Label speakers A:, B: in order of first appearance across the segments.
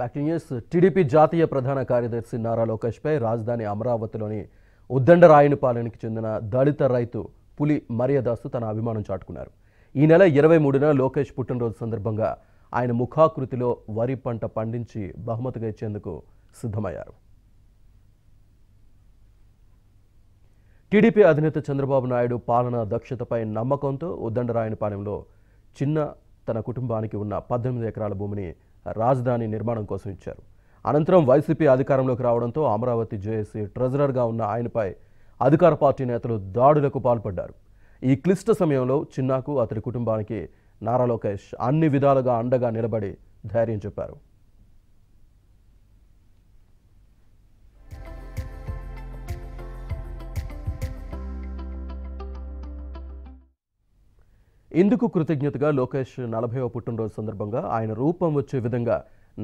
A: back news TDP జాతీయ ప్రధాన కార్యదర్శి నారా లోకేష్పై రాజధాని అమరావతిలోని ఉద్దండరాయునిపాలెనికి చెందిన దళిత రైతు పులి మరియదాసు తన అభిమానం చాటుకున్నారు ఈ నెల ఇరవై మూడున లోకేష్ పుట్టినరోజు సందర్భంగా ఆయన ముఖాకృతిలో వరి పంట పండించి బహుమతిగా ఇచ్చేందుకు సిద్ధమయ్యారు టీడీపీ అధినేత చంద్రబాబు నాయుడు పాలన దక్షతపై నమ్మకంతో ఉద్దండరాయనపాలెంలో చిన్న తన కుటుంబానికి ఉన్న పద్దెనిమిది ఎకరాల భూమిని రాజధాని నిర్మాణం కోసం ఇచ్చారు అనంతరం వైసీపీ అధికారంలోకి రావడంతో అమరావతి జేఏసీ ట్రెజరర్గా ఉన్న ఆయనపై అధికార పార్టీ నేతలు దాడులకు పాల్పడ్డారు ఈ క్లిష్ట సమయంలో చిన్నాకు అతడి కుటుంబానికి నారా లోకేష్ అన్ని విధాలుగా అండగా నిలబడి ధైర్యం చెప్పారు ఇందుకు కృతజ్ఞతగా లోకేష్ నలభైవ పుట్టినరోజు సందర్భంగా ఆయన రూపం వచ్చే విధంగా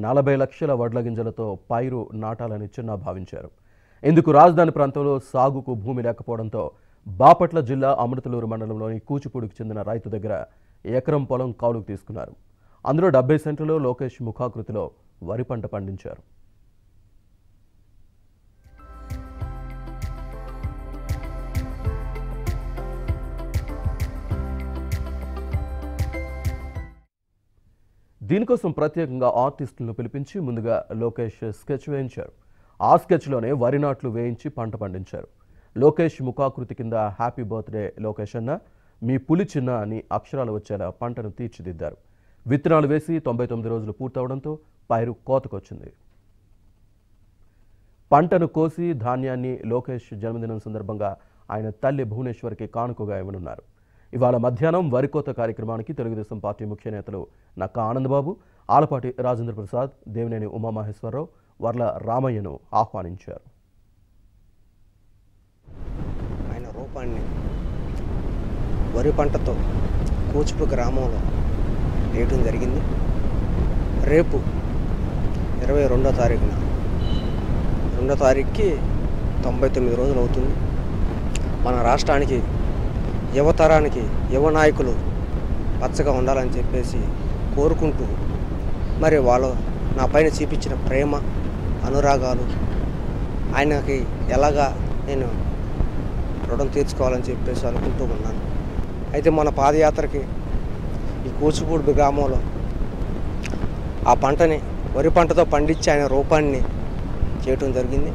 A: నలభై లక్షల వడ్ల గింజలతో పైరు నాటాలని చిన్న భావించారు ఇందుకు రాజధాని ప్రాంతంలో సాగుకు భూమి లేకపోవడంతో బాపట్ల జిల్లా అమృతలూరు మండలంలోని కూచిపూడికి చెందిన రైతు దగ్గర ఎకరం పొలం కౌలుకు తీసుకున్నారు అందులో డెబ్బై సెంట్లలో లోకేష్ ముఖాకృతిలో వరి పంట పండించారు దీనికోసం ప్రత్యేకంగా ఆర్టిస్టులను పిలిపించి ముందుగా లోకేష్ స్కెచ్ వేయించారు ఆ స్కెచ్లోనే వరి నాట్లు వేయించి పంట పండించారు లోకేష్ ముఖాకృతి కింద హ్యాపీ బర్త్డే లోకేష్ అన్న మీ పులి చిన్న అని అక్షరాలు వచ్చేలా పంటను తీర్చిదిద్దారు విత్తనాలు వేసి తొంభై తొమ్మిది రోజులు పూర్తవడంతో పైరు కోతకొచ్చింది పంటను కోసి ధాన్యాన్ని లోకేష్ జన్మదినం సందర్భంగా ఆయన తల్లి భువనేశ్వర్కి కానుకగా ఇవ్వనున్నారు ఇవాళ మధ్యాహ్నం వరికోత కార్యక్రమానికి తెలుగుదేశం పార్టీ ముఖ్య నేతలు నక్క ఆనందబాబు ఆలపాటి రాజేంద్ర ప్రసాద్ దేవినేని ఉమామహేశ్వరరావు వర్ల రామయ్యను ఆహ్వానించారు
B: ఆయన రూపాన్ని వరి పంటతో కూచిపు గ్రామంలో వేయటం జరిగింది రేపు ఇరవై రెండో తారీఖున రెండో తారీఖుకి తొంభై తొమ్మిది రోజులు అవుతుంది మన రాష్ట్రానికి యువతరానికి యువ నాయకులు పచ్చగా ఉండాలని చెప్పేసి కోరుకుంటూ మరి వాళ్ళు నా పైన చూపించిన ప్రేమ అనురాగాలు ఆయనకి ఎలాగా నేను రుణం తీర్చుకోవాలని చెప్పేసి అనుకుంటూ ఉన్నాను అయితే మన పాదయాత్రకి ఈ కూచిపూడి గ్రామంలో ఆ పంటని వరి పంటతో పండించి ఆయన రూపాన్ని చేయటం జరిగింది